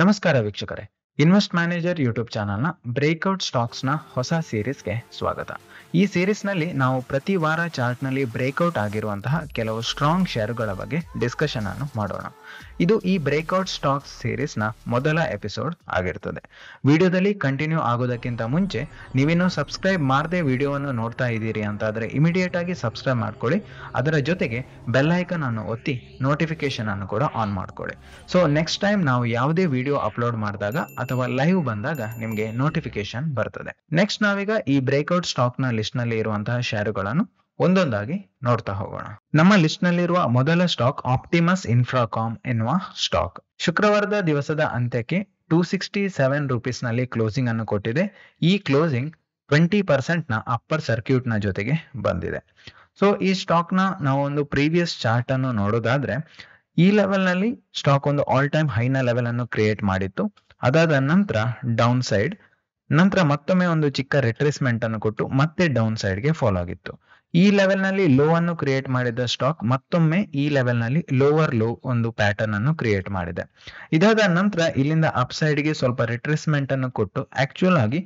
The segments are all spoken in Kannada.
ನಮಸ್ಕಾರ ವೀಕ್ಷಕರೇ ಇನ್ವೆಸ್ಟ್ ಮ್ಯಾನೇಜರ್ ಯೂಟ್ಯೂಬ್ ಚಾನಲ್ನ ಬ್ರೇಕ್ಔಟ್ ನ ಹೊಸ ಸೀರೀಸ್ಗೆ ಸ್ವಾಗತ ಈ ಸೀರೀಸ್ ನಲ್ಲಿ ನಾವು ಪ್ರತಿ ವಾರ ಚಾರ್ಟ್ನಲ್ಲಿ ಬ್ರೇಕ್ಔಟ್ ಆಗಿರುವಂತಹ ಕೆಲವು ಸ್ಟ್ರಾಂಗ್ ಶೇರುಗಳ ಬಗ್ಗೆ ಡಿಸ್ಕಷನ್ ಅನ್ನು ಮಾಡೋಣ ಇದು ಈ ಬ್ರೇಕ್ಔಟ್ ಸ್ಟಾಕ್ ನ ಮೊದಲ ಎಪಿಸೋಡ್ ಆಗಿರ್ತದೆ ವಿಡಿಯೋದಲ್ಲಿ ಕಂಟಿನ್ಯೂ ಆಗೋದಕ್ಕಿಂತ ಮುಂಚೆ ನೀವೇನು ಸಬ್ಸ್ಕ್ರೈಬ್ ಮಾಡದೆ ವಿಡಿಯೋವನ್ನು ನೋಡ್ತಾ ಇದ್ದೀರಿ ಅಂತಾದರೆ ಇಮಿಡಿಯೇಟ್ ಆಗಿ ಸಬ್ಸ್ಕ್ರೈಬ್ ಮಾಡ್ಕೊಳ್ಳಿ ಅದರ ಜೊತೆಗೆ ಬೆಲ್ಲೈಕನ್ ಅನ್ನು ಒತ್ತಿ ನೋಟಿಫಿಕೇಶನ್ ಅನ್ನು ಕೂಡ ಆನ್ ಮಾಡ್ಕೊಳ್ಳಿ ಸೊ ನೆಕ್ಸ್ಟ್ ಟೈಮ್ ನಾವು ಯಾವುದೇ ವಿಡಿಯೋ ಅಪ್ಲೋಡ್ ಮಾಡಿದಾಗ ಅಥವಾ ಲೈವ್ ಬಂದಾಗ ನಿಮಗೆ ನೋಟಿಫಿಕೇಶನ್ ಬರ್ತದೆ ನೆಕ್ಸ್ಟ್ ನಾವೀಗ ಈ ಬ್ರೇಕ್ಔಟ್ ಲಿಸ್ಟ್ ನಲ್ಲಿ ಇರುವಂತಹ ಶೇರುಗಳನ್ನು ಒಂದೊಂದಾಗಿ ನೋಡ್ತಾ ಹೋಗೋಣ ನಮ್ಮ ಲಿಸ್ಟ್ ನಲ್ಲಿರುವ ಮೊದಲ ಸ್ಟಾಕ್ ಆಪ್ಟಿಮಸ್ ಇನ್ಫ್ರಾಕಾಮ್ ಎನ್ನುವ ಸ್ಟಾಕ್ ಶುಕ್ರವಾರದ ದಿವಸದ ಅಂತ್ಯಕ್ಕೆ ಟೂ ಸಿಕ್ಸ್ಟಿ ಸೆವೆನ್ ರುಪೀಸ್ ನಲ್ಲಿ ಕ್ಲೋಸಿಂಗ್ ಅನ್ನು ಕೊಟ್ಟಿದೆ ಈ ಕ್ಲೋಸಿಂಗ್ ಟ್ವೆಂಟಿ ಪರ್ಸೆಂಟ್ ನ ಅಪ್ಪರ್ ಸರ್ಕ್ಯೂಟ್ ನ ಜೊತೆಗೆ ಬಂದಿದೆ ಸೊ ಈ ಸ್ಟಾಕ್ ನ ಒಂದು ಪ್ರೀವಿಯಸ್ ಚಾರ್ಟ್ ಅನ್ನು ನೋಡೋದಾದ್ರೆ ಈ ಲೆವೆಲ್ ನಲ್ಲಿ ಸ್ಟಾಕ್ ಒಂದು ಆಲ್ ಟೈಮ್ ಹೈನ ಲೆವೆಲ್ ಅನ್ನು ಕ್ರಿಯೇಟ್ ಮಾಡಿತ್ತು ಅದಾದ ನಂತರ ಡೌನ್ ಸೈಡ್ ನಂತರ ಮತ್ತೊಮ್ಮೆ ಒಂದು ಚಿಕ್ಕ ರಿಟ್ರೇಸ್ಮೆಂಟ್ ಅನ್ನು ಕೊಟ್ಟು ಮತ್ತೆ ಡೌನ್ ಸೈಡ್ ಗೆ ಫಾಲೋ ಆಗಿತ್ತು ಈ ಲೆವೆಲ್ ನಲ್ಲಿ ಲೋ ಅನ್ನು ಕ್ರಿಯೇಟ್ ಮಾಡಿದ ಸ್ಟಾಕ್ ಮತ್ತೊಮ್ಮೆ ಈ ಲೆವೆಲ್ ನಲ್ಲಿ ಲೋವರ್ ಲೋ ಒಂದು ಪ್ಯಾಟರ್ನ್ ಅನ್ನು ಕ್ರಿಯೇಟ್ ಮಾಡಿದೆ ಇದಾದ ನಂತರ ಇಲ್ಲಿಂದ ಅಪ್ ಸೈಡ್ ಗೆ ಸ್ವಲ್ಪ ರಿಟ್ರೆಸ್ಮೆಂಟ್ ಅನ್ನು ಕೊಟ್ಟು ಆಕ್ಚುಯಲ್ ಆಗಿ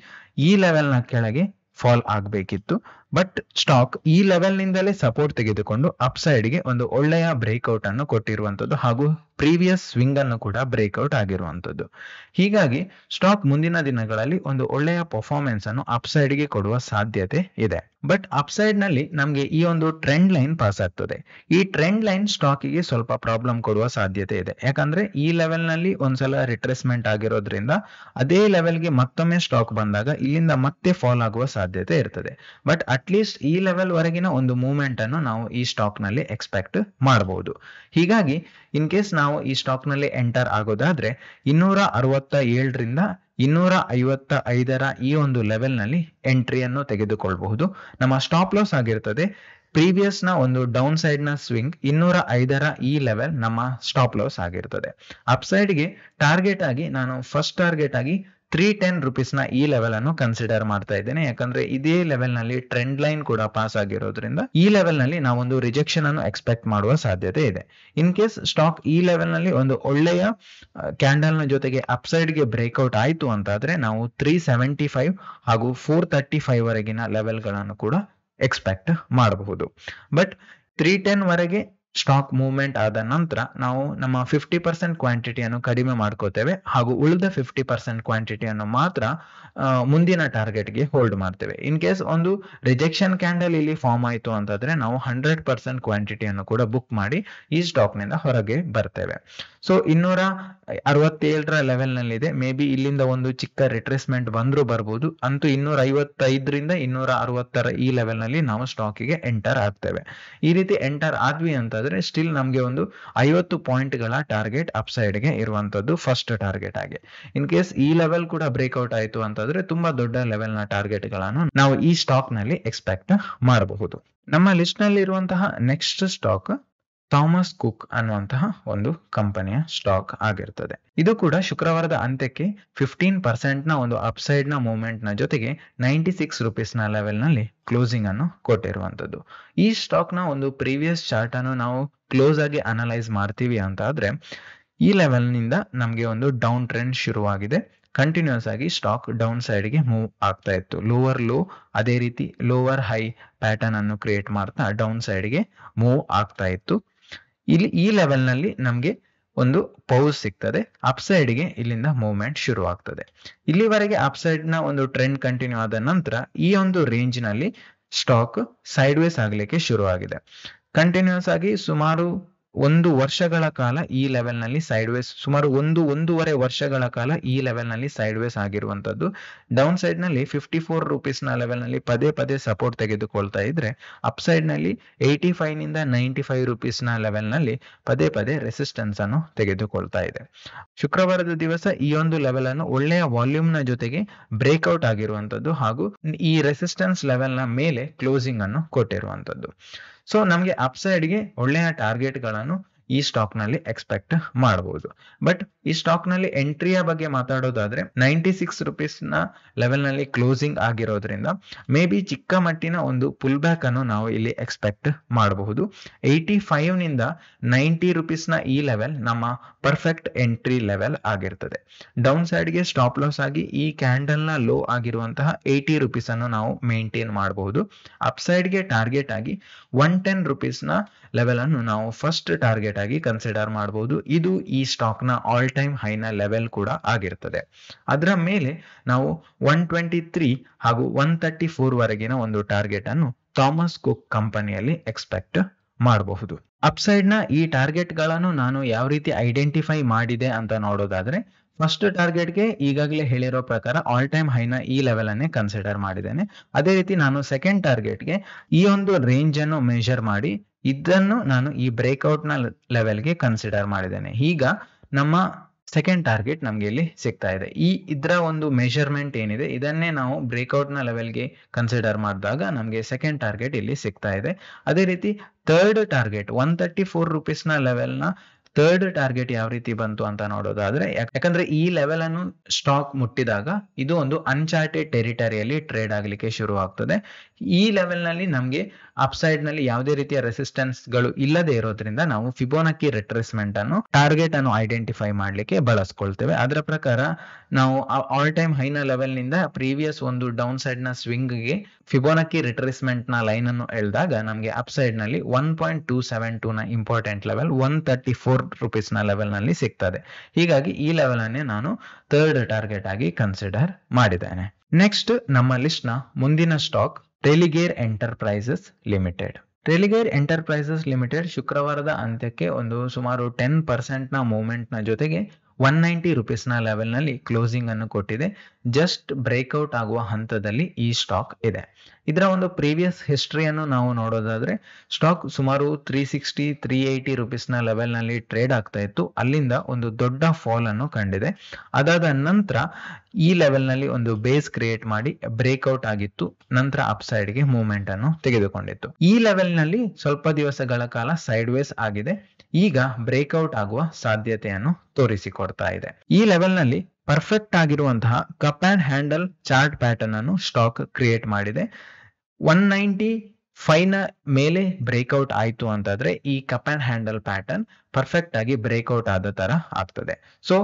ಈ ಲೆವೆಲ್ ನ ಕೆಳಗೆ ಫಾಲ್ ಆಗಬೇಕಿತ್ತು ಬಟ್ ಸ್ಟಾಕ್ ಈ ಲೆವೆಲ್ ನಿಂದಲೇ ಸಪೋರ್ಟ್ ತೆಗೆದುಕೊಂಡು ಅಪ್ಸೈಡ್ ಗೆ ಒಂದು ಒಳ್ಳೆಯ ಬ್ರೇಕ್ಔಟ್ ಅನ್ನು ಕೊಟ್ಟಿರುವಂತದ್ದು ಹಾಗೂ ಪ್ರೀವಿಯಸ್ ಸ್ವಿಂಗ್ ಅನ್ನು ಕೂಡ ಬ್ರೇಕ್ಔಟ್ ಆಗಿರುವಂತದ್ದು ಹೀಗಾಗಿ ಸ್ಟಾಕ್ ಮುಂದಿನ ದಿನಗಳಲ್ಲಿ ಒಂದು ಒಳ್ಳೆಯ ಪರ್ಫಾರ್ಮೆನ್ಸ್ ಅನ್ನು ಅಪ್ಸೈಡ್ ಗೆ ಕೊಡುವ ಸಾಧ್ಯತೆ ಇದೆ ಬಟ್ ಸೈಡ್ ನಲ್ಲಿ ನಮಗೆ ಈ ಒಂದು ಟ್ರೆಂಡ್ ಲೈನ್ ಪಾಸ್ ಆಗ್ತದೆ ಈ ಟ್ರೆಂಡ್ ಲೈನ್ ಸ್ಟಾಕ್ ಗೆ ಸ್ವಲ್ಪ ಪ್ರಾಬ್ಲಮ್ ಕೊಡುವ ಸಾಧ್ಯತೆ ಇದೆ ಯಾಕಂದ್ರೆ ಈ ಲೆವೆಲ್ ನಲ್ಲಿ ಒಂದ್ಸಲ ರಿಟ್ರೆಸ್ಮೆಂಟ್ ಆಗಿರೋದ್ರಿಂದ ಅದೇ ಗೆ ಮತ್ತೊಮ್ಮೆ ಸ್ಟಾಕ್ ಬಂದಾಗ ಇಲ್ಲಿಂದ ಮತ್ತೆ ಫಾಲ್ ಆಗುವ ಸಾಧ್ಯತೆ ಇರ್ತದೆ ಬಟ್ ಲೀಸ್ಟ್ ಈ ಲೆವೆಲ್ ವರೆಗಿನ ಒಂದು ಮೂವ್ಮೆಂಟ್ ಅನ್ನು ನಾವು ಈ ಸ್ಟಾಕ್ ನಲ್ಲಿ ಎಕ್ಸ್ಪೆಕ್ಟ್ ಮಾಡಬಹುದು ಹೀಗಾಗಿ ಇನ್ ಕೇಸ್ ನಾವು ಈ ಸ್ಟಾಕ್ ನಲ್ಲಿ ಎಂಟರ್ ಆಗೋದಾದ್ರೆ ಇನ್ನೂರ ಅರವತ್ತ ಏಳರಿಂದ ಇನ್ನೂರ ಐವತ್ತ ಐದರ ಈ ಒಂದು ಲೆವೆಲ್ ನಲ್ಲಿ ಎಂಟ್ರಿಯನ್ನು ತೆಗೆದುಕೊಳ್ಳಬಹುದು ನಮ್ಮ ಸ್ಟಾಪ್ ಲಾಸ್ ಆಗಿರ್ತದೆ ಪ್ರೀವಿಯಸ್ ನ ಒಂದು ಡೌನ್ ಸೈಡ್ ನ ಸ್ವಿಂಗ್ ಇನ್ನೂರ ಐದರ ಈ ಲೆವೆಲ್ ನಮ್ಮ ಸ್ಟಾಪ್ ಲಾಸ್ ಆಗಿರ್ತದೆ ಅಪ್ ಗೆ ಟಾರ್ಗೆಟ್ ಆಗಿ ನಾನು ಫಸ್ಟ್ ಟಾರ್ಗೆಟ್ ಆಗಿ ತ್ರೀ ಟೆನ್ ರುಪೀಸ್ನ ಈ ಲೆವೆಲ್ ಅನ್ನು ಕನ್ಸಿಡರ್ ಮಾಡ್ತಾ ಇದ್ದೇನೆ ಯಾಕಂದ್ರೆ ಇದೇ ಲೆವೆಲ್ ನಲ್ಲಿ ಟ್ರೆಂಡ್ ಲೈನ್ ಕೂಡ ಪಾಸ್ ಆಗಿರೋದ್ರಿಂದ ಈ ಲೆವೆಲ್ ನಲ್ಲಿ ನಾವೊಂದು ರಿಜೆಕ್ಷನ್ ಅನ್ನು ಎಕ್ಸ್ಪೆಕ್ಟ್ ಮಾಡುವ ಸಾಧ್ಯತೆ ಇದೆ ಇನ್ ಕೇಸ್ ಸ್ಟಾಕ್ ಈ ಲೆವೆಲ್ ನಲ್ಲಿ ಒಂದು ಒಳ್ಳೆಯ ಕ್ಯಾಂಡಲ್ ನ ಜೊತೆಗೆ ಅಪ್ಸೈಡ್ಗೆ ಗೆ ಬ್ರೇಕ್ಔಟ್ ಆಯಿತು ಅಂತಾದ್ರೆ ನಾವು ತ್ರೀ ಸೆವೆಂಟಿ ಫೈವ್ ಹಾಗೂ ಫೋರ್ ತರ್ಟಿ ಫೈವ್ ವರೆಗಿನ ಲೆವೆಲ್ ಗಳನ್ನು ಕೂಡ ಎಕ್ಸ್ಪೆಕ್ಟ್ ಮಾಡಬಹುದು ಬಟ್ ತ್ರೀ ಟೆನ್ ವರೆಗೆ ಸ್ಟಾಕ್ ಮೂವ್ಮೆಂಟ್ ಆದ ನಂತರ ನಾವು ನಮ್ಮ ಫಿಫ್ಟಿ ಪರ್ಸೆಂಟ್ ಕ್ವಾಂಟಿಟಿಯನ್ನು ಕಡಿಮೆ ಮಾಡ್ಕೋತೇವೆ ಹಾಗೂ ಉಳಿದ ಫಿಫ್ಟಿ ಪರ್ಸೆಂಟ್ ಕ್ವಾಂಟಿಟಿಯನ್ನು ಮಾತ್ರ ಮುಂದಿನ ಟಾರ್ಗೆಟ್ಗೆ ಹೋಲ್ಡ್ ಮಾಡ್ತೇವೆ ಇನ್ ಕೇಸ್ ಒಂದು ರಿಜೆಕ್ಷನ್ ಕ್ಯಾಂಡಲ್ ಇಲ್ಲಿ ಫಾರ್ಮ್ ಆಯಿತು ಅಂತಂದ್ರೆ ನಾವು ಹಂಡ್ರೆಡ್ ಪರ್ಸೆಂಟ್ ಕ್ವಾಂಟಿಟಿಯನ್ನು ಕೂಡ ಬುಕ್ ಮಾಡಿ ಈ ಸ್ಟಾಕ್ನಿಂದ ಹೊರಗೆ ಬರ್ತೇವೆ ಸೊ ಇನ್ನೂರ ಅರವತ್ತೇಳರ ಲೆವೆಲ್ನಲ್ಲಿದೆ ಮೇ ಬಿ ಇಲ್ಲಿಂದ ಒಂದು ಚಿಕ್ಕ ರಿಟ್ರೇಸ್ಮೆಂಟ್ ಬಂದರೂ ಬರ್ಬೋದು ಅಂತೂ ಇನ್ನೂರ ಐವತ್ತೈದರಿಂದ ಇನ್ನೂರ ಅರವತ್ತರ ಈ ನಲ್ಲಿ ನಾವು ಸ್ಟಾಕಿಗೆ ಎಂಟರ್ ಆಗ್ತೇವೆ ಈ ರೀತಿ ಎಂಟರ್ ಆದ್ವಿ ಅಂತ ಸ್ಟಿಲ್ ನಮಗೆ ಒಂದು ಐವತ್ತು ಗಳ ಟಾರ್ಗೆಟ್ ಅಪ್ ಗೆ ಇರುವಂತದ್ದು ಫಸ್ಟ್ ಟಾರ್ಗೆಟ್ ಆಗಿ ಇನ್ ಕೇಸ್ ಈ ಲೆವೆಲ್ ಕೂಡ ಬ್ರೇಕ್ಔಟ್ ಆಯಿತು ಅಂತಂದ್ರೆ ತುಂಬಾ ದೊಡ್ಡ ಟಾರ್ಗೆಟ್ ಗಳನ್ನು ನಾವು ಈ ಸ್ಟಾಕ್ ನಲ್ಲಿ ಎಕ್ಸ್ಪೆಕ್ಟ್ ಮಾಡಬಹುದು ನಮ್ಮ ಲಿಸ್ಟ್ ನಲ್ಲಿ ಇರುವಂತಹ ನೆಕ್ಸ್ಟ್ ಸ್ಟಾಕ್ ಥಾಮಸ್ ಕುಕ್ ಅನ್ನುವಂತಹ ಒಂದು ಕಂಪನಿಯ ಸ್ಟಾಕ್ ಆಗಿರ್ತದೆ ಇದು ಕೂಡ ಶುಕ್ರವಾರದ ಅಂತ್ಯಕ್ಕೆ ಫಿಫ್ಟೀನ್ ಪರ್ಸೆಂಟ್ ನ ಒಂದು ಅಪ್ಸೈಡ್ ನ ಮೂವ್ಮೆಂಟ್ ನ ಜೊತೆಗೆ ನೈಂಟಿ ಸಿಕ್ಸ್ ರುಪೀಸ್ ನ ಲೆವೆಲ್ ನಲ್ಲಿ ಕ್ಲೋಸಿಂಗ್ ಅನ್ನು ಕೊಟ್ಟಿರುವಂತದ್ದು ಈ ಸ್ಟಾಕ್ ನ ಒಂದು ಪ್ರೀವಿಯಸ್ ಚಾರ್ಟ್ ಅನ್ನು ನಾವು ಕ್ಲೋಸ್ ಆಗಿ ಅನಲೈಸ್ ಮಾಡ್ತೀವಿ ಅಂತ ಆದ್ರೆ ಈ ಲೆವೆಲ್ ನಿಂದ ನಮಗೆ ಒಂದು ಡೌನ್ ಟ್ರೆಂಡ್ ಶುರುವಾಗಿದೆ ಕಂಟಿನ್ಯೂಸ್ ಆಗಿ ಸ್ಟಾಕ್ ಡೌನ್ ಸೈಡ್ ಗೆ ಮೂವ್ ಆಗ್ತಾ ಇತ್ತು ಲೋವರ್ ಲೋ ಅದೇ ರೀತಿ ಲೋವರ್ ಹೈ ಪ್ಯಾಟರ್ನ್ ಅನ್ನು ಕ್ರಿಯೇಟ್ ಮಾಡ್ತಾ ಡೌನ್ ಸೈಡ್ ಗೆ ಮೂವ್ ಆಗ್ತಾ ಇತ್ತು ಇಲ್ಲಿ ಈ ಲೆವೆಲ್ ನಲ್ಲಿ ನಮ್ಗೆ ಒಂದು ಪೌಸ್ ಸಿಗ್ತದೆ ಅಪ್ಸೈಡ್ ಗೆ ಇಲ್ಲಿಂದ ಮೂವ್ಮೆಂಟ್ ಶುರು ಆಗ್ತದೆ ಇಲ್ಲಿವರೆಗೆ ಅಪ್ಸೈಡ್ ನ ಒಂದು ಟ್ರೆಂಡ್ ಕಂಟಿನ್ಯೂ ಆದ ನಂತರ ಈ ಒಂದು ರೇಂಜ್ ನಲ್ಲಿ ಸ್ಟಾಕ್ ಸೈಡ್ ವೇಸ್ ಆಗ್ಲಿಕ್ಕೆ ಶುರು ಆಗಿದೆ ಕಂಟಿನ್ಯೂಸ್ ಆಗಿ ಸುಮಾರು ಒಂದು ವರ್ಷಗಳ ಕಾಲ ಈ ಲೆವೆಲ್ ನಲ್ಲಿ ಸೈಡ್ ವೇಸ್ ಸುಮಾರು ಒಂದು ಒಂದೂವರೆ ವರ್ಷಗಳ ಕಾಲ ಈ ಲೆವೆಲ್ ನಲ್ಲಿ ಸೈಡ್ ವೇಸ್ ಆಗಿರುವಂತದ್ದು ಡೌನ್ ಸೈಡ್ ನಲ್ಲಿ ಫಿಫ್ಟಿ ಫೋರ್ ರುಪೀಸ್ ನ ಲೆವೆಲ್ ನಲ್ಲಿ ಪದೇ ಪದೇ ಸಪೋರ್ಟ್ ತೆಗೆದುಕೊಳ್ತಾ ಇದ್ರೆ ಅಪ್ ಸೈಡ್ ನಲ್ಲಿ ಏಯ್ಟಿ ಫೈವ್ ನಿಂದ ನೈಂಟಿ ಫೈವ್ ರುಪೀಸ್ ನ ಲೆವೆಲ್ ನಲ್ಲಿ ಪದೇ ಪದೇ ರೆಸಿಸ್ಟೆನ್ಸ್ ಅನ್ನು ತೆಗೆದುಕೊಳ್ತಾ ಇದೆ ಶುಕ್ರವಾರದ ದಿವಸ ಈ ಒಂದು ಲೆವೆಲ್ ಅನ್ನು ಒಳ್ಳೆಯ ವಾಲ್ಯೂಮ್ ನ ಜೊತೆಗೆ ಬ್ರೇಕ್ಔಟ್ ಆಗಿರುವಂತದ್ದು ಹಾಗೂ ಈ ರೆಸಿಸ್ಟೆನ್ಸ್ ಲೆವೆಲ್ ನ ಮೇಲೆ ಕ್ಲೋಸಿಂಗ್ ಅನ್ನು ಕೊಟ್ಟಿರುವಂತದ್ದು ಸೊ ನಮಗೆ ಅಪ್ಸೈಡ್ಗೆ ಒಳ್ಳೆಯ ಟಾರ್ಗೆಟ್ಗಳನ್ನು ಈ ಸ್ಟಾಕ್ ನಲ್ಲಿ ಎಕ್ಸ್ಪೆಕ್ಟ್ ಮಾಡಬಹುದು ಬಟ್ ಈ ಸ್ಟಾಕ್ ನಲ್ಲಿ ಎಂಟ್ರಿಯ ಬಗ್ಗೆ ಮಾತಾಡೋದಾದ್ರೆ ನೈಂಟಿ ಸಿಕ್ಸ್ ರುಪೀಸ್ ನ ಲೆವೆಲ್ ನಲ್ಲಿ ಕ್ಲೋಸಿಂಗ್ ಆಗಿರೋದ್ರಿಂದ ಮೇ ಬಿ ಚಿಕ್ಕ ಮಟ್ಟಿನ ಒಂದು ಪುಲ್ ಬ್ಯಾಕ್ ಅನ್ನು ನಾವು ಇಲ್ಲಿ ಎಕ್ಸ್ಪೆಕ್ಟ್ ಮಾಡಬಹುದು ಏಯ್ಟಿ ಫೈವ್ ನಿಂದ ನೈಂಟಿ ರುಪೀಸ್ ನ ಈ ಲೆವೆಲ್ ನಮ್ಮ ಪರ್ಫೆಕ್ಟ್ ಎಂಟ್ರಿ ಲೆವೆಲ್ ಆಗಿರ್ತದೆ ಡೌನ್ ಸೈಡ್ ಗೆ ಸ್ಟಾಪ್ ಲಾಸ್ ಆಗಿ ಈ ಕ್ಯಾಂಡಲ್ ನ ಲೋ ಆಗಿರುವಂತಹ ಏಯ್ಟಿ ರುಪೀಸ್ ಅನ್ನು ನಾವು ಮೇಂಟೈನ್ ಮಾಡಬಹುದು ಅಪ್ ಸೈಡ್ ಗೆ ಟಾರ್ಗೆಟ್ ಆಗಿ ಒನ್ ಟೆನ್ ರುಪೀಸ್ ನ ಲೆವೆಲ್ ಅನ್ನು ನಾವು ಫಸ್ಟ್ ಟಾರ್ಗೆಟ್ ಆಗಿ ಕನ್ಸಿಡರ್ ಮಾಡಬಹುದು ಇದು ಈ ಸ್ಟಾಕ್ ನ ಆಲ್ ಟೈಮ್ ಹೈನ ಲೆವೆಲ್ ಕೂಡ ಆಗಿರ್ತದೆ ಅದರ ಮೇಲೆ ನಾವು ಒನ್ ಟ್ವೆಂಟಿ ತ್ರೀ ಹಾಗೂ ಒನ್ ತರ್ಟಿ ಫೋರ್ ವರೆಗಿನ ಒಂದು ಟಾರ್ಗೆಟ್ ಅನ್ನು ಥಾಮಸ್ ಕುಕ್ ಕಂಪನಿಯಲ್ಲಿ ಎಕ್ಸ್ಪೆಕ್ಟ್ ಮಾಡಬಹುದು ಅಪ್ಸೈಡ್ ನ ಈ ಟಾರ್ಗೆಟ್ ಗಳನ್ನು ನಾನು ಯಾವ ರೀತಿ ಐಡೆಂಟಿಫೈ ಮಾಡಿದೆ ಅಂತ ನೋಡೋದಾದ್ರೆ ಫಸ್ಟ್ ಟಾರ್ಗೆಟ್ಗೆ ಈಗಾಗಲೇ ಹೇಳಿರೋ ಪ್ರಕಾರ ಆಲ್ ಟೈಮ್ ಹೈನ ಈ ಲೆವೆಲ್ ಅನ್ನೇ ಕನ್ಸಿಡರ್ ಮಾಡಿದ್ದೇನೆ ಅದೇ ರೀತಿ ನಾನು ಸೆಕೆಂಡ್ ಟಾರ್ಗೆಟ್ಗೆ ಈ ಒಂದು ರೇಂಜ್ ಅನ್ನು ಮೆಷರ್ ಮಾಡಿ ಇದನ್ನು ನಾನು ಈ ಬ್ರೇಕ್ಔಟ್ನ ಲೆವೆಲ್ಗೆ ಕನ್ಸಿಡರ್ ಮಾಡಿದ್ದೇನೆ ಈಗ ನಮ್ಮ ಸೆಕೆಂಡ್ ಟಾರ್ಗೆಟ್ ನಮಗೆ ಇಲ್ಲಿ ಸಿಗ್ತಾ ಇದೆ ಈ ಇದರ ಒಂದು ಮೆಷರ್ಮೆಂಟ್ ಏನಿದೆ ಇದನ್ನೇ ನಾವು ಬ್ರೇಕ್ಔಟ್ನ ಲೆವೆಲ್ಗೆ ಕನ್ಸಿಡರ್ ಮಾಡಿದಾಗ ನಮಗೆ ಸೆಕೆಂಡ್ ಟಾರ್ಗೆಟ್ ಇಲ್ಲಿ ಸಿಗ್ತಾ ಇದೆ ಅದೇ ರೀತಿ third target one thirty four ರುಪೀಸ್ನ ಲೆವೆಲ್ನ ಥರ್ಡ್ ಟಾರ್ಗೆಟ್ ಯಾವ ರೀತಿ ಬಂತು ಅಂತ ನೋಡೋದಾದ್ರೆ ಯಾಕಂದ್ರೆ ಈ ಲೆವೆಲ್ ಅನ್ನು ಸ್ಟಾಕ್ ಮುಟ್ಟಿದಾಗ ಇದು ಒಂದು ಅನ್ಚಾರ್ಟೆಡ್ ಟೆರಿಟರಿಯಲ್ಲಿ ಟ್ರೇಡ್ ಆಗಲಿಕ್ಕೆ ಶುರು ಆಗ್ತದೆ ಈ ಲೆವೆಲ್ ನಲ್ಲಿ ನಮಗೆ ಅಪ್ಸೈಡ್ ನಲ್ಲಿ ಯಾವುದೇ ರೀತಿಯ ರೆಸಿಸ್ಟೆನ್ಸ್ ಗಳು ಇಲ್ಲದೆ ಇರೋದ್ರಿಂದ ನಾವು ಫಿಬೋನಕ್ಕಿ ರೆಟ್ರೆಸ್ಮೆಂಟ್ ಅನ್ನು ಟಾರ್ಗೆಟ್ ಅನ್ನು ಐಡೆಂಟಿಫೈ ಮಾಡ್ಲಿಕ್ಕೆ ಬಳಸ್ಕೊಳ್ತೇವೆ ಅದರ ಪ್ರಕಾರ ನಾವು ಆಲ್ ಟೈಮ್ ಹೈನ ಲೆವೆಲ್ ನಿಂದ ಪ್ರೀವಿಯಸ್ ಒಂದು ಡೌನ್ ಸೈಡ್ ನ ಸ್ವಿಂಗ್ ಗೆ ಫಿಬೋನಕ್ಕಿ ರಿಟ್ರೇಸ್ಮೆಂಟ್ ನ ಲೈನ್ ಅನ್ನು ಎಳೆದಾಗ ನಮಗೆ ಅಪ್ಸೈಡ್ ನಲ್ಲಿ one point two seven two ನ important level one thirty four ನ ರುಪೀಸ್ನ ಲೆವೆಲ್ನಲ್ಲಿ ಸಿಗ್ತದೆ ಹೀಗಾಗಿ ಈ ಅನ್ನೇ ನಾನು ಥರ್ಡ್ ಟಾರ್ಗೆಟ್ ಆಗಿ ಕನ್ಸಿಡರ್ ಮಾಡಿದ್ದೇನೆ ನೆಕ್ಸ್ಟ್ ನಮ್ಮ ಲಿಸ್ಟ್ ನ ಮುಂದಿನ stock Telegear Enterprises Limited Telegear Enterprises Limited ಶುಕ್ರವಾರದ ಅಂತ್ಯಕ್ಕೆ ಒಂದು ಸುಮಾರು ಟೆನ್ ಮೂವ್ಮೆಂಟ್ ನ ಜೊತೆಗೆ ಒನ್ ನೈಂಟಿ ಲೆವೆಲ್ ನಲ್ಲಿ ಕ್ಲೋಸಿಂಗ್ ಅನ್ನು ಕೊಟ್ಟಿದೆ ಜಸ್ಟ್ ಬ್ರೇಕ್ಔಟ್ ಆಗುವ ಹಂತದಲ್ಲಿ ಈ ಸ್ಟಾಕ್ ಇದೆ ಇದರ ಒಂದು ಪ್ರೀವಿಯಸ್ ಹಿಸ್ಟ್ರಿಯನ್ನು ನಾವು ನೋಡೋದಾದ್ರೆ ಸ್ಟಾಕ್ ಸುಮಾರು ತ್ರೀ ಸಿಕ್ಸ್ಟಿ ತ್ರೀ ಏಯ್ಟಿ ರುಪೀಸ್ನ ಲೆವೆಲ್ನಲ್ಲಿ ಟ್ರೇಡ್ ಆಗ್ತಾ ಇತ್ತು ಅಲ್ಲಿಂದ ಒಂದು ದೊಡ್ಡ ಫಾಲ್ ಅನ್ನು ಕಂಡಿದೆ ಅದಾದ ನಂತರ ಈ ಲೆವೆಲ್ನಲ್ಲಿ ಒಂದು ಬೇಸ್ ಕ್ರಿಯೇಟ್ ಮಾಡಿ ಬ್ರೇಕ್ಔಟ್ ಆಗಿತ್ತು ನಂತರ ಗೆ ಮೂವ್ಮೆಂಟ್ ಅನ್ನು ತೆಗೆದುಕೊಂಡಿತ್ತು ಈ ನಲ್ಲಿ ಸ್ವಲ್ಪ ದಿವಸಗಳ ಕಾಲ ಸೈಡ್ ವೇಸ್ ಆಗಿದೆ ಈಗ ಬ್ರೇಕ್ಔಟ್ ಆಗುವ ಸಾಧ್ಯತೆಯನ್ನು ತೋರಿಸಿಕೊಡ್ತಾ ಇದೆ ಈ ಲೆವೆಲ್ ನಲ್ಲಿ ಪರ್ಫೆಕ್ಟ್ ಆಗಿರುವಂತಹ cup and handle chart pattern ಅನ್ನು ಸ್ಟಾಕ್ ಕ್ರಿಯೇಟ್ ಮಾಡಿದೆ ಒನ್ ನೈಂಟಿ ಫೈವ್ ನ ಮೇಲೆ ಬ್ರೇಕ್ಔಟ್ ಆಯಿತು ಅಂತಂದ್ರೆ ಈ cup and handle pattern perfect ಆಗಿ ಬ್ರೇಕ್ಔಟ್ ಆದ ತರ ಆಗ್ತದೆ ಸೊ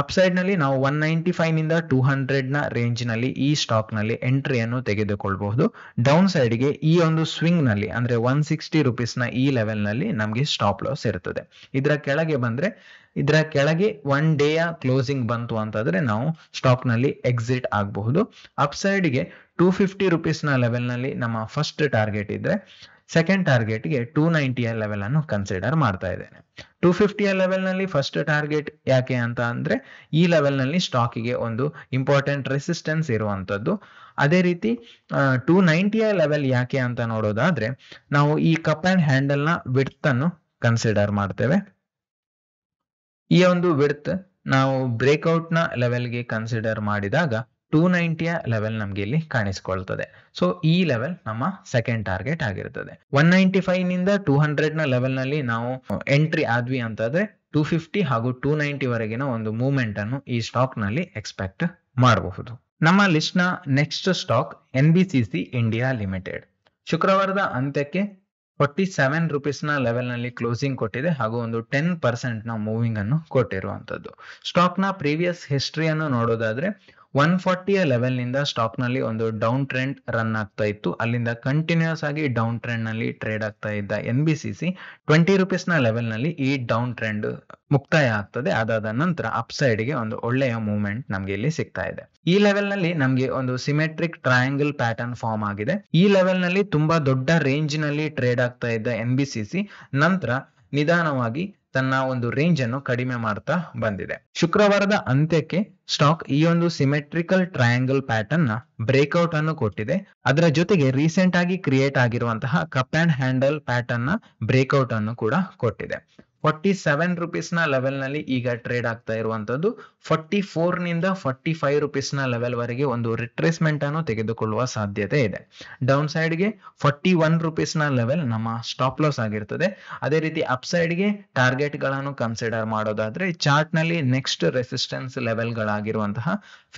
ಅಪ್ ನಲ್ಲಿ ನಾವು ಒನ್ ನೈಂಟಿ ಫೈವ್ ನಿಂದ ಟೂ ಹಂಡ್ರೆಡ್ ನ ರೇಂಜ್ ನಲ್ಲಿ ಈ ಸ್ಟಾಕ್ ನಲ್ಲಿ ಎಂಟ್ರಿಯನ್ನು ತೆಗೆದುಕೊಳ್ಬಹುದು ಡೌನ್ ಸೈಡ್ ಗೆ ಈ ಒಂದು ಸ್ವಿಂಗ್ ನಲ್ಲಿ ಅಂದ್ರೆ ಒನ್ ಸಿಕ್ಸ್ಟಿ ರುಪೀಸ್ ನ ಈ ಲೆವೆಲ್ ನಲ್ಲಿ ನಮಗೆ ಸ್ಟಾಪ್ ಲಾಸ್ ಇರ್ತದೆ ಇದರ ಕೆಳಗೆ ಬಂದ್ರೆ ಇದರ ಕೆಳಗೆ ಒನ್ ಡೇಯ ಕ್ಲೋಸಿಂಗ್ ಬಂತು ಅಂತಂದ್ರೆ ನಾವು ಸ್ಟಾಕ್ ನಲ್ಲಿ ಎಕ್ಸಿಟ್ ಆಗಬಹುದು ಅಪ್ ಗೆ ಟೂ ಫಿಫ್ಟಿ ರುಪೀಸ್ ನ ಲೆವೆಲ್ ನಲ್ಲಿ ನಮ್ಮ ಫಸ್ಟ್ ಟಾರ್ಗೆಟ್ ಇದ್ರೆ ಸೆಕೆಂಡ್ ಟಾರ್ಗೆಟ್ಗೆ ಟೂ ನೈಂಟಿಯ ಲೆವೆಲ್ ಅನ್ನು ಕನ್ಸಿಡರ್ ಮಾಡ್ತಾ ಇದ್ದೇನೆ ಟೂ ಫಿಫ್ಟಿಯ ಲೆವೆಲ್ನಲ್ಲಿ ಫಸ್ಟ್ ಟಾರ್ಗೆಟ್ ಯಾಕೆ ಅಂತ ಅಂದರೆ ಈ ಲೆವೆಲ್ನಲ್ಲಿ ಸ್ಟಾಕಿಗೆ ಒಂದು ಇಂಪಾರ್ಟೆಂಟ್ ರೆಸಿಸ್ಟೆನ್ಸ್ ಇರುವಂಥದ್ದು ಅದೇ ರೀತಿ ಟೂ ನೈಂಟಿಯ ಲೆವೆಲ್ ಯಾಕೆ ಅಂತ ನೋಡೋದಾದ್ರೆ ನಾವು ಈ ಕಪ್ ಆ್ಯಂಡ್ ಹ್ಯಾಂಡಲ್ನ ವಿಡ್ತನ್ನು ಕನ್ಸಿಡರ್ ಮಾಡ್ತೇವೆ ಈ ಒಂದು ವಿಡ್ತ್ ನಾವು ಬ್ರೇಕ್ಔಟ್ನ ಲೆವೆಲ್ಗೆ ಕನ್ಸಿಡರ್ ಮಾಡಿದಾಗ ಟೂ ನೈಂಟಿಯ ಲೆವೆಲ್ ನಮ್ಗೆ ಇಲ್ಲಿ ಕಾಣಿಸ್ಕೊಳ್ತದೆ ಸೊ ಈ ಲೆವೆಲ್ ನಮ್ಮ ಸೆಕೆಂಡ್ ಟಾರ್ಗೆಟ್ ಆಗಿರ್ತದೆ ಒನ್ ನೈಂಟಿ ಫೈವ್ ನಿಂದ ಟೂ ಹಂಡ್ರೆಡ್ ನ ಲೆವೆಲ್ ನಲ್ಲಿ ನಾವು ಎಂಟ್ರಿ uh, ಆದ್ವಿ ಅಂತಂದ್ರೆ ಟೂ ಫಿಫ್ಟಿ ಹಾಗೂ ಟೂ ನೈಂಟಿ ವರೆಗಿನ ಒಂದು ಮೂವ್ಮೆಂಟ್ ಅನ್ನು ಈ ಸ್ಟಾಕ್ ನಲ್ಲಿ ಎಕ್ಸ್ಪೆಕ್ಟ್ ಮಾಡಬಹುದು ನಮ್ಮ ಲಿಸ್ಟ್ ನ next stock N B C C India Limited ಶುಕ್ರವಾರದ ಅಂತ್ಯಕ್ಕೆ ಫೋರ್ಟಿ ಸೆವೆನ್ ರುಪೀಸ್ ನ ಲೆವೆಲ್ ನಲ್ಲಿ ಕ್ಲೋಸಿಂಗ್ ಕೊಟ್ಟಿದೆ ಹಾಗೂ ಒಂದು ಟೆನ್ ಪರ್ಸೆಂಟ್ ನ ಮೂವಿಂಗ್ ಅನ್ನು ಕೊಟ್ಟಿರುವಂತದ್ದು ಸ್ಟಾಕ್ ನ ಪ್ರೀವಿಯಸ್ ಹಿಸ್ಟ್ರಿಯನ್ನು ನೋಡೋದಾದ್ರೆ ಒನ್ ಫಾರ್ಟಿಯ ಲೆವೆಲ್ ನಿಂದ ಸ್ಟಾಕ್ ನಲ್ಲಿ ಒಂದು ಡೌನ್ ಟ್ರೆಂಡ್ ರನ್ ಆಗ್ತಾ ಇತ್ತು ಅಲ್ಲಿಂದ ಕಂಟಿನ್ಯೂಸ್ ಆಗಿ ಡೌನ್ ಟ್ರೆಂಡ್ ನಲ್ಲಿ ಟ್ರೇಡ್ ಆಗ್ತಾ ಇದ್ದ N B C C twenty rupees ನ ಲೆವೆಲ್ ನಲ್ಲಿ ಈ ಡೌನ್ ಟ್ರೆಂಡ್ ಮುಕ್ತಾಯ ಆಗ್ತದೆ ಅದಾದ ನಂತರ ಅಪ್ ಸೈಡ್ ಗೆ ಒಂದು ಒಳ್ಳೆಯ ಮೂವ್ಮೆಂಟ್ ನಮ್ಗೆ ಇಲ್ಲಿ ಸಿಗ್ತಾ ಇದೆ ಈ ಲೆವೆಲ್ ನಲ್ಲಿ ನಮ್ಗೆ ಒಂದು ಸಿಮೆಟ್ರಿಕ್ ಟ್ರಯಾಂಗಲ್ ಪ್ಯಾಟರ್ನ್ ಫಾರ್ಮ್ ಆಗಿದೆ ಈ ಲೆವೆಲ್ ನಲ್ಲಿ ತುಂಬಾ ದೊಡ್ಡ ರೇಂಜ್ ನಲ್ಲಿ ಟ್ರೇಡ್ ಆಗ್ತಾ ಇದ್ದ ಎನ್ ಬಿ ಸಿ ಸಿ ನಂತರ ನಿಧಾನವಾಗಿ ತನ್ನ ಒಂದು ರೇಂಜ್ ಅನ್ನು ಕಡಿಮೆ ಮಾಡ್ತಾ ಬಂದಿದೆ ಶುಕ್ರವಾರದ ಅಂತ್ಯಕ್ಕೆ ಸ್ಟಾಕ್ ಈ ಒಂದು ಸಿಮೆಟ್ರಿಕಲ್ ಟ್ರಯಾಂಗಲ್ ಪ್ಯಾಟರ್ನ್ ನ ಬ್ರೇಕ್ಔಟ್ ಅನ್ನು ಕೊಟ್ಟಿದೆ ಅದರ ಜೊತೆಗೆ ರೀಸೆಂಟ್ ಆಗಿ ಕ್ರಿಯೇಟ್ ಆಗಿರುವಂತಹ ಕಪ್ ಅಂಡ್ ಹ್ಯಾಂಡಲ್ ಪ್ಯಾಟರ್ನ್ ನ ಬ್ರೇಕ್ಔಟ್ ಅನ್ನು ಕೂಡ ಕೊಟ್ಟಿದೆ ಫಾರ್ಟಿ ಸೆವೆನ್ ರುಪೀಸ್ ನ ಲೆವೆಲ್ ನಲ್ಲಿ ಈಗ ಟ್ರೇಡ್ ಆಗ್ತಾ ಇರುವಂತದ್ದು ಫಾರ್ಟಿ ಫೋರ್ ನಿಂದ ಫಾರ್ಟಿ ಫೈವ್ ರುಪೀಸ್ ನ ಲೆವೆಲ್ ವರೆಗೆ ಒಂದು ರಿಟ್ರೇಸ್ಮೆಂಟ್ ಅನ್ನು ತೆಗೆದುಕೊಳ್ಳುವ ಸಾಧ್ಯತೆ ಇದೆ ಡೌನ್ ಸೈಡ್ ಗೆ ಫಾರ್ಟಿ ಒನ್ ರುಪೀಸ್ ನ ಲೆವೆಲ್ ನಮ್ಮ ಸ್ಟಾಪ್ ಲಾಸ್ ಆಗಿರ್ತದೆ ಅದೇ ರೀತಿ ಅಪ್ ಸೈಡ್ಗೆ ಗೆ ಟಾರ್ಗೆಟ್ ಗಳನ್ನು ಕನ್ಸಿಡರ್ ಮಾಡೋದಾದ್ರೆ ಚಾರ್ಟ್ ನಲ್ಲಿ ನೆಕ್ಸ್ಟ್ ರೆಸಿಸ್ಟೆನ್ಸ್ ಲೆವೆಲ್ ಗಳಾಗಿರುವಂತಹ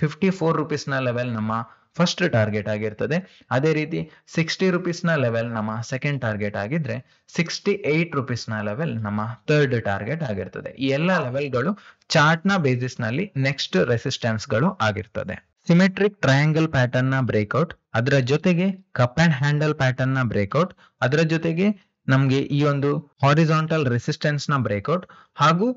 ಫಿಫ್ಟಿ ಫೋರ್ ರುಪೀಸ್ ನ ಲೆವೆಲ್ ನಮ್ಮ ಫಸ್ಟ್ ಟಾರ್ಗೆಟ್ ಆಗಿರ್ತದೆ ಅದೇ ರೀತಿ ಸಿಕ್ಸ್ಟಿ ರುಪೀಸ್ನ ಲೆವೆಲ್ ನಮ್ಮ ಸೆಕೆಂಡ್ ಟಾರ್ಗೆಟ್ ಆಗಿದ್ರೆ ಸಿಕ್ಸ್ಟಿ ಏಯ್ಟ್ ರುಪೀಸ್ನ ಲೆವೆಲ್ ನಮ್ಮ ಥರ್ಡ್ ಟಾರ್ಗೆಟ್ ಆಗಿರ್ತದೆ ಈ ಎಲ್ಲ ಲೆವೆಲ್ಗಳು ಚಾರ್ಟ್ನ ಬೇಸಿಸ್ನಲ್ಲಿ ನೆಕ್ಸ್ಟ್ ರೆಸಿಸ್ಟೆನ್ಸ್ಗಳು ಆಗಿರ್ತದೆ ಸಿಮೆಟ್ರಿಕ್ ಟ್ರಯಾಂಗಲ್ ಪ್ಯಾಟರ್ನ್ ನ ಬ್ರೇಕ್ಔಟ್ ಅದರ ಜೊತೆಗೆ ಕಪ್ ಅಂಡ್ ಹ್ಯಾಂಡಲ್ ಪ್ಯಾಟರ್ನ್ ನ ಬ್ರೇಕ್ಔಟ್ ಅದರ ಜೊತೆಗೆ ನಮಗೆ ಈ ಒಂದು ಹಾರಿಸಾಂಟಲ್ ರೆಸಿಸ್ಟೆನ್ಸ್ ನ ಬ್ರೇಕ್ಔಟ್ ಹಾಗೂ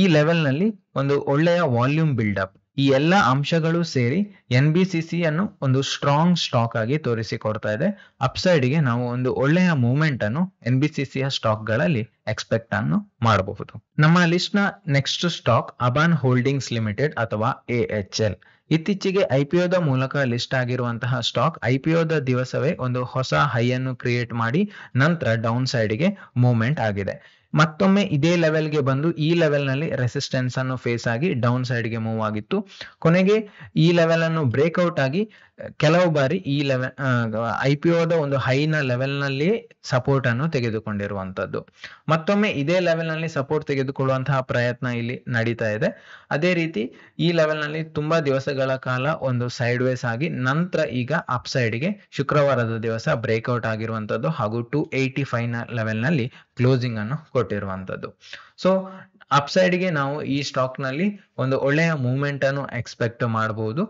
ಈ ಲೆವೆಲ್ ನಲ್ಲಿ ಒಂದು ಒಳ್ಳೆಯ ವಾಲ್ಯೂಮ್ ಬಿಲ್ಡ್ ಅಪ್ ಈ ಎಲ್ಲ ಅಂಶಗಳು ಸೇರಿ ಎನ್ ಬಿ ಸಿ ಸಿ ಅನ್ನು ಒಂದು ಸ್ಟ್ರಾಂಗ್ ಸ್ಟಾಕ್ ಆಗಿ ತೋರಿಸಿಕೊಡ್ತಾ ಇದೆ ಅಪ್ಸೈಡ್ಗೆ ನಾವು ಒಂದು ಒಳ್ಳೆಯ ಮೂಮೆಂಟ್ ಅನ್ನು ಎನ್ ಬಿ ಸಿ ಸಿಯ ಸ್ಟಾಕ್ಗಳಲ್ಲಿ ಎಕ್ಸ್ಪೆಕ್ಟ್ ಅನ್ನು ಮಾಡಬಹುದು ನಮ್ಮ ಲಿಸ್ಟ್ ನ next stock Aban Holdings Limited ಅಥವಾ ಎ ಎಚ್ ಎಲ್ ಇತ್ತೀಚೆಗೆ ಐಪಿಒದ ಮೂಲಕ ಲಿಸ್ಟ್ ಆಗಿರುವಂತಹ ಸ್ಟಾಕ್ ಐಪಿಒದ ದಿವಸವೇ ಒಂದು ಹೊಸ ಹೈ ಅನ್ನು ಕ್ರಿಯೇಟ್ ಮಾಡಿ ನಂತರ ಡೌನ್ ಸೈಡ್ಗೆ ಮೂಮೆಂಟ್ ಆಗಿದೆ ಮತ್ತೊಮ್ಮೆ ಇದೇ ಲೆವೆಲ್ಗೆ ಬಂದು ಈ ಲೆವೆಲ್ ನಲ್ಲಿ ರೆಸಿಸ್ಟೆನ್ಸ್ ಅನ್ನು ಫೇಸ್ ಆಗಿ ಡೌನ್ ಸೈಡ್ ಗೆ ಮೂವ್ ಆಗಿತ್ತು ಕೊನೆಗೆ ಈ ಲೆವೆಲ್ ಅನ್ನು ಬ್ರೇಕ್ಔಟ್ ಆಗಿ ಕೆಲವು ಬಾರಿ ಈ ಲೆವೆಲ್ ಐ ಪಿ ಒದ ಒಂದು ಹೈನ ಲೆವೆಲ್ ನಲ್ಲಿ ಸಪೋರ್ಟ್ ಅನ್ನು ತೆಗೆದುಕೊಂಡಿರುವಂತದ್ದು ಮತ್ತೊಮ್ಮೆ ಇದೇ ಲೆವೆಲ್ ನಲ್ಲಿ ಸಪೋರ್ಟ್ ತೆಗೆದುಕೊಳ್ಳುವಂತಹ ಪ್ರಯತ್ನ ಇಲ್ಲಿ ನಡೀತಾ ಇದೆ ಅದೇ ರೀತಿ ಈ ಲೆವೆಲ್ ನಲ್ಲಿ ತುಂಬಾ ದಿವಸಗಳ ಕಾಲ ಒಂದು ಸೈಡ್ ವೇಸ್ ಆಗಿ ನಂತರ ಈಗ ಅಪ್ ಸೈಡ್ ಗೆ ಶುಕ್ರವಾರದ ದಿವಸ ಬ್ರೇಕ್ಔಟ್ ಆಗಿರುವಂತದ್ದು ಹಾಗೂ ಟೂ ಏಯ್ಟಿ ಫೈವ್ ನ ಲೆವೆಲ್ ನಲ್ಲಿ ಕ್ಲೋಸಿಂಗ್ ಅನ್ನು ಕೊಟ್ಟಿರುವಂತದ್ದು ಸೊ ಅಪ್ಸೈಡ್ಗೆ ನಾವು ಈ ಸ್ಟಾಕ್ನಲ್ಲಿ ಒಂದು ಒಳ್ಳೆಯ ಮೂಮೆಂಟ್ ಅನ್ನು ಎಕ್ಸ್ಪೆಕ್ಟ್ ಮಾಡಬಹುದು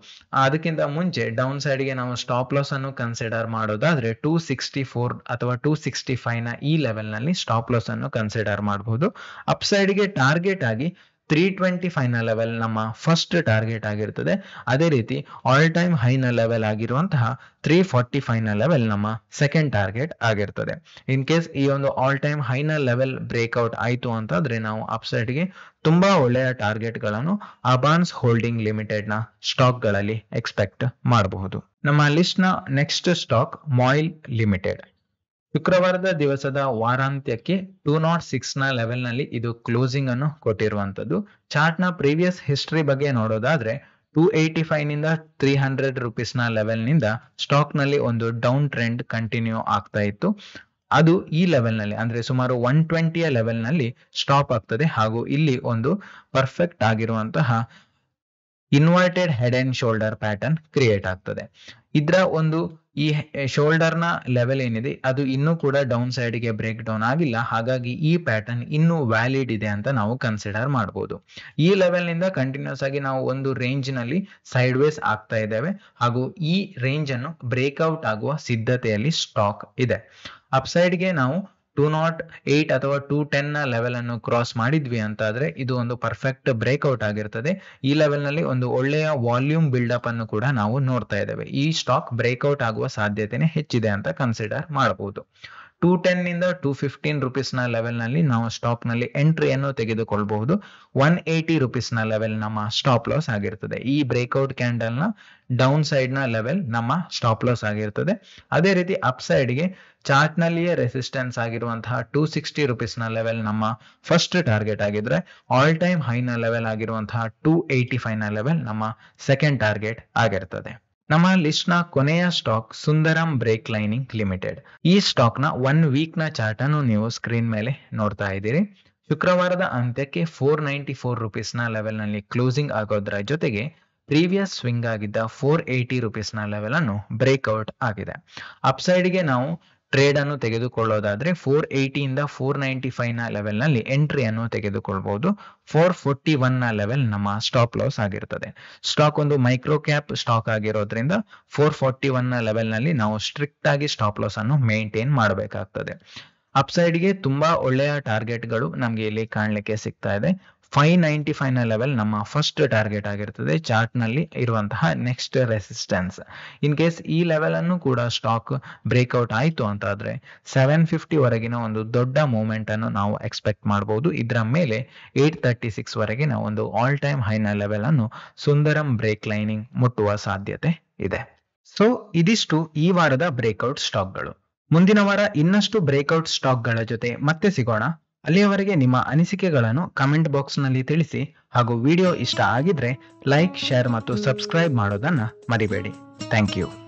ಅದಕ್ಕಿಂತ ಮುಂಚೆ ಡೌನ್ ಸೈಡ್ಗೆ ನಾವು ಸ್ಟಾಪ್ ಲಾಸ್ ಅನ್ನು ಕನ್ಸಿಡರ್ ಮಾಡೋದಾದ್ರೆ ಟೂ ಸಿಕ್ಸ್ಟಿ ಫೋರ್ ಅಥವಾ ಟೂ ಸಿಕ್ಸ್ಟಿ ಫೈವ್ ನ ಈ ಲೆವೆಲ್ನಲ್ಲಿ ಸ್ಟಾಪ್ ಲಾಸ್ ಅನ್ನು ಕನ್ಸಿಡರ್ ಮಾಡಬಹುದು ಅಪ್ಸೈಡ್ಗೆ ಟಾರ್ಗೆಟ್ ಆಗಿ ತ್ರೀ ಟ್ವೆಂಟಿ ಫೈನಲ್ ಲೆವೆಲ್ ನಮ್ಮ ಫಸ್ಟ್ ಟಾರ್ಗೆಟ್ ಆಗಿರ್ತದೆ ಅದೇ ರೀತಿ ಆಲ್ ಟೈಮ್ ಹೈನ ಲೆವೆಲ್ ಆಗಿರುವಂತಹ ತ್ರೀ ಫಾರ್ಟಿ ಫೈನಲ್ ಲೆವೆಲ್ ನಮ್ಮ ಸೆಕೆಂಡ್ ಟಾರ್ಗೆಟ್ ಆಗಿರ್ತದೆ ಇನ್ ಕೇಸ್ ಈ ಒಂದು ಆಲ್ ಟೈಮ್ ಹೈನ ಲೆವೆಲ್ ಬ್ರೇಕ್ಔಟ್ ಆಯಿತು ಅಂತಂದ್ರೆ ನಾವು ಅಪ್ಸೈಡ್ಗೆ ತುಂಬಾ ಒಳ್ಳೆಯ ಟಾರ್ಗೆಟ್ ಗಳನ್ನು ಅಬಾನ್ಸ್ ಹೋಲ್ಡಿಂಗ್ ಲಿಮಿಟೆಡ್ ಲಿಮಿಟೆಡ್ನ ಸ್ಟಾಕ್ಗಳಲ್ಲಿ ಎಕ್ಸ್ಪೆಕ್ಟ್ ಮಾಡಬಹುದು ನಮ್ಮ ನ ನೆಕ್ಸ್ಟ್ ಸ್ಟಾಕ್ ಮಾಯಿಲ್ ಲಿಮಿಟೆಡ್ ಶುಕ್ರವಾರದ ದಿವಸದ ವಾರಾಂತ್ಯಕ್ಕೆ ಟೂ ನಾಟ್ ಸಿಕ್ಸ್ ನ ಲೆವೆಲ್ ನಲ್ಲಿ ಇದು ಕ್ಲೋಸಿಂಗ್ ಅನ್ನು ಕೊಟ್ಟಿರುವಂತದ್ದು ಚಾರ್ಟ್ ನ ಪ್ರೀವಿಯಸ್ ಹಿಸ್ಟರಿ ಬಗ್ಗೆ ನೋಡೋದಾದ್ರೆ ಟೂ ಏಯ್ಟಿ ಫೈವ್ ನಿಂದ ತ್ರೀ ಹಂಡ್ರೆಡ್ ರುಪೀಸ್ ನ ಲೆವೆಲ್ ನಿಂದ ಸ್ಟಾಕ್ ನಲ್ಲಿ ಒಂದು ಡೌನ್ ಟ್ರೆಂಡ್ ಕಂಟಿನ್ಯೂ ಆಗ್ತಾ ಇತ್ತು ಅದು ಈ ಲೆವೆಲ್ ನಲ್ಲಿ ಅಂದ್ರೆ ಸುಮಾರು ಒನ್ ಟ್ವೆಂಟಿಯ ಲೆವೆಲ್ ನಲ್ಲಿ ಸ್ಟಾಪ್ ಆಗ್ತದೆ ಹಾಗೂ ಇಲ್ಲಿ ಒಂದು ಪರ್ಫೆಕ್ಟ್ ಆಗಿರುವಂತಹ inverted head and shoulder pattern create ಆಗ್ತದೆ ಇದರ ಒಂದು ಈ ಶೋಲ್ಡರ್ ನ ಲೆವೆಲ್ ಏನಿದೆ ಅದು ಇನ್ನೂ ಕೂಡ ಡೌನ್ ಸೈಡ್ ಗೆ ಬ್ರೇಕ್ ಡೌನ್ ಆಗಿಲ್ಲ ಹಾಗಾಗಿ ಈ ಪ್ಯಾಟರ್ನ್ ಇನ್ನೂ ವ್ಯಾಲಿಡ್ ಇದೆ ಅಂತ ನಾವು ಕನ್ಸಿಡರ್ ಮಾಡಬಹುದು ಈ ಲೆವೆಲ್ ನಿಂದ ಕಂಟಿನ್ಯೂಸ್ ಆಗಿ ನಾವು ಒಂದು ರೇಂಜ್ ನಲ್ಲಿ ಸೈಡ್ ವೇಸ್ ಆಗ್ತಾ ಇದ್ದೇವೆ ಹಾಗೂ ಈ ರೇಂಜ್ ಅನ್ನು ಬ್ರೇಕ್ಔಟ್ ಆಗುವ ಸಿದ್ಧತೆಯಲ್ಲಿ ಸ್ಟಾಕ್ ಇದೆ ಅಪ್ ಗೆ ನಾವು ಟೂ ನಾಟ್ ಏಟ್ ಅಥವಾ ಟೂ ಟೆನ್ ನ ಲೆವೆಲ್ ಅನ್ನು ಕ್ರಾಸ್ ಮಾಡಿದ್ವಿ ಅಂತ ಆದ್ರೆ ಇದು ಒಂದು ಪರ್ಫೆಕ್ಟ್ ಬ್ರೇಕ್ಔಟ್ ಆಗಿರ್ತದೆ ಈ ಲೆವೆಲ್ ನಲ್ಲಿ ಒಂದು ಒಳ್ಳೆಯ ವಾಲ್ಯೂಮ್ ಅಪ್ ಅನ್ನು ಕೂಡ ನಾವು ನೋಡ್ತಾ ಇದ್ದೇವೆ ಈ ಸ್ಟಾಕ್ ಬ್ರೇಕ್ಔಟ್ ಆಗುವ ಸಾಧ್ಯತೆನೆ ಹೆಚ್ಚಿದೆ ಅಂತ ಕನ್ಸಿಡರ್ ಮಾಡಬಹುದು ಟೂ ಟೆನ್ ಇಂದ ಟೂ ಫಿಫ್ಟೀನ್ ರುಪೀಸ್ ನ ಲೆವೆಲ್ ನಲ್ಲಿ ನಾವು ಸ್ಟಾಪ್ ನಲ್ಲಿ ಎಂಟ್ರಿಯನ್ನು ತೆಗೆದುಕೊಳ್ಳಬಹುದು ಒನ್ ಏಯ್ಟಿ ರುಪೀಸ್ ನ ಲೆವೆಲ್ ನಮ್ಮ ಸ್ಟಾಪ್ ಲಾಸ್ ಆಗಿರ್ತದೆ ಈ ಬ್ರೇಕ್ಔಟ್ ಕ್ಯಾಂಡಲ್ ನ ಡೌನ್ ಸೈಡ್ ನ ಲೆವೆಲ್ ನಮ್ಮ ಸ್ಟಾಪ್ ಲಾಸ್ ಆಗಿರ್ತದೆ ಅದೇ ರೀತಿ ಅಪ್ ಸೈಡ್ ಗೆ ಚಾರ್ಟ್ ನಲ್ಲಿಯೇ ರೆಸಿಸ್ಟೆನ್ಸ್ ಆಗಿರುವಂತಹ ಟೂ ಸಿಕ್ಸ್ಟಿ ರುಪೀಸ್ ನ ಲೆವೆಲ್ ನಮ್ಮ ಫಸ್ಟ್ ಟಾರ್ಗೆಟ್ ಆಗಿದ್ರೆ ಆಲ್ ಟೈಮ್ ಹೈ ನ ಲೆವೆಲ್ ಆಗಿರುವಂತಹ ಟೂ ಏಯ್ಟಿ ಫೈವ್ ನ ಲೆವೆಲ್ ನಮ್ಮ ಸೆಕೆಂಡ್ ಟಾರ್ಗೆಟ್ ಆಗಿರ್ತದೆ ನಮ್ಮ ಲಿಸ್ಟ್ ನ ಕೊನೆಯ stock Sundaram brake lining limited ಈ ಸ್ಟಾಕ್ ನ ಒನ್ ವೀಕ್ ನ ಚಾರ್ಟ್ ಅನ್ನು ನೀವು ಸ್ಕ್ರೀನ್ ಮೇಲೆ ನೋಡ್ತಾ ಇದ್ದೀರಿ ಶುಕ್ರವಾರದ ಅಂತ್ಯಕ್ಕೆ ಫೋರ್ ನೈಂಟಿ ಫೋರ್ ರುಪೀಸ್ ನ ಲೆವೆಲ್ ನಲ್ಲಿ ಕ್ಲೋಸಿಂಗ್ ಆಗೋದ್ರ ಜೊತೆಗೆ ಪ್ರೀವಿಯಸ್ ಸ್ವಿಂಗ್ ಆಗಿದ್ದ ಫೋರ್ ಏಯ್ಟಿ ರುಪೀಸ್ ನ ಲೆವೆಲ್ ಅನ್ನು ಬ್ರೇಕ್ಔಟ್ ಆಗಿದೆ ಅಪ್ಸೈಡ್ಗೆ ನಾವು ಟ್ರೇಡ್ ಅನ್ನು ತೆಗೆದುಕೊಳ್ಳೋದಾದ್ರೆ ಫೋರ್ ಏಯ್ಟಿಯಿಂದ ಫೋರ್ ನೈಂಟಿ ಫೈವ್ ನ ಲೆವೆಲ್ ನಲ್ಲಿ ಎಂಟ್ರಿ ಅನ್ನು ತೆಗೆದುಕೊಳ್ಬಹುದು ಫೋರ್ ಫೋರ್ಟಿ ಒನ್ ನ ಲೆವೆಲ್ ನಮ್ಮ ಸ್ಟಾಪ್ ಲಾಸ್ ಆಗಿರ್ತದೆ ಸ್ಟಾಕ್ ಒಂದು ಮೈಕ್ರೋ ಕ್ಯಾಪ್ ಸ್ಟಾಕ್ ಆಗಿರೋದ್ರಿಂದ ಫೋರ್ ಫೋರ್ಟಿ ಒನ್ ನ ಲೆವೆಲ್ ನಲ್ಲಿ ನಾವು ಸ್ಟ್ರಿಕ್ಟ್ ಆಗಿ ಸ್ಟಾಪ್ ಲಾಸ್ ಅನ್ನು ಮೇಂಟೈನ್ ಮಾಡಬೇಕಾಗ್ತದೆ ಗೆ ತುಂಬಾ ಒಳ್ಳೆಯ ಟಾರ್ಗೆಟ್ಗಳು ನಮ್ಗೆ ಇಲ್ಲಿ ಕಾಣಲಿಕ್ಕೆ ಸಿಗ್ತಾ ಇದೆ ಫೈವ್ ನೈಂಟಿ ಫೈವ್ ನ ಲೆವೆಲ್ ನಮ್ಮ ಫಸ್ಟ್ ಟಾರ್ಗೆಟ್ ಆಗಿರ್ತದೆ ಚಾರ್ಟ್ ನಲ್ಲಿ ಇರುವಂತಹ ನೆಕ್ಸ್ಟ್ ರೆಸಿಸ್ಟೆನ್ಸ್ ಇನ್ ಕೇಸ್ ಈ ಲೆವೆಲ್ ಅನ್ನು ಕೂಡ ಸ್ಟಾಕ್ ಬ್ರೇಕ್ಔಟ್ ಆಯಿತು ಅಂತ ಆದ್ರೆ ಸೆವೆನ್ ಫಿಫ್ಟಿ ವರೆಗಿನ ಒಂದು ದೊಡ್ಡ ಮೂಮೆಂಟ್ ಅನ್ನು ನಾವು ಎಕ್ಸ್ಪೆಕ್ಟ್ ಮಾಡಬಹುದು ಇದರ ಮೇಲೆ ಏಟ್ ತರ್ಟಿ ಸಿಕ್ಸ್ ವರೆಗಿನ ಒಂದು ಆಲ್ ಟೈಮ್ ಹೈನ ಲೆವೆಲ್ ಅನ್ನು ಸುಂದರಂ ಬ್ರೇಕ್ ಲೈನಿಂಗ್ ಮುಟ್ಟುವ ಸಾಧ್ಯತೆ ಇದೆ ಸೊ ಇದಿಷ್ಟು ಈ ವಾರದ ಬ್ರೇಕ್ಔಟ್ ಸ್ಟಾಕ್ಗಳು ಮುಂದಿನ ವಾರ ಇನ್ನಷ್ಟು ಬ್ರೇಕ್ಔಟ್ ಸ್ಟಾಕ್ಗಳ ಜೊತೆ ಮತ್ತೆ ಸಿಗೋಣ ಅಲ್ಲಿಯವರೆಗೆ ನಿಮ್ಮ ಅನಿಸಿಕೆಗಳನ್ನು ಕಮೆಂಟ್ ಬಾಕ್ಸ್ನಲ್ಲಿ ತಿಳಿಸಿ ಹಾಗೂ ವಿಡಿಯೋ ಇಷ್ಟ ಆಗಿದ್ರೆ ಲೈಕ್ ಶೇರ್ ಮತ್ತು ಸಬ್ಸ್ಕ್ರೈಬ್ ಮಾಡೋದನ್ನು ಮರಿಬೇಡಿ ಥ್ಯಾಂಕ್ ಯು